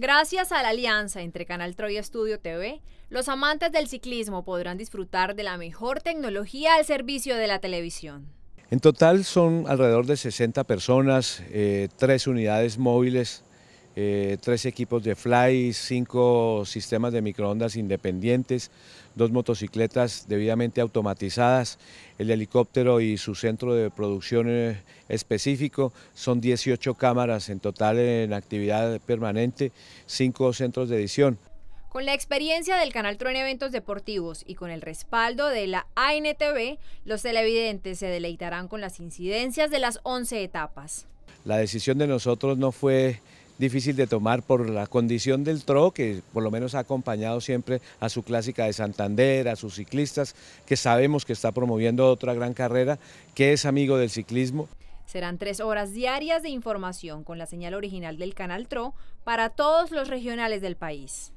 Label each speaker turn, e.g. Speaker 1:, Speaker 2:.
Speaker 1: Gracias a la alianza entre Canal Troy Estudio TV, los amantes del ciclismo podrán disfrutar de la mejor tecnología al servicio de la televisión.
Speaker 2: En total son alrededor de 60 personas, eh, tres unidades móviles eh, tres equipos de fly, cinco sistemas de microondas independientes, dos motocicletas debidamente automatizadas, el helicóptero y su centro de producción eh, específico, son 18 cámaras en total en actividad permanente, cinco centros de edición.
Speaker 1: Con la experiencia del canal Tron Eventos Deportivos y con el respaldo de la ANTV, los televidentes se deleitarán con las incidencias de las 11 etapas.
Speaker 2: La decisión de nosotros no fue difícil de tomar por la condición del tro, que por lo menos ha acompañado siempre a su clásica de Santander, a sus ciclistas, que sabemos que está promoviendo otra gran carrera, que es amigo del ciclismo.
Speaker 1: Serán tres horas diarias de información con la señal original del canal TRO para todos los regionales del país.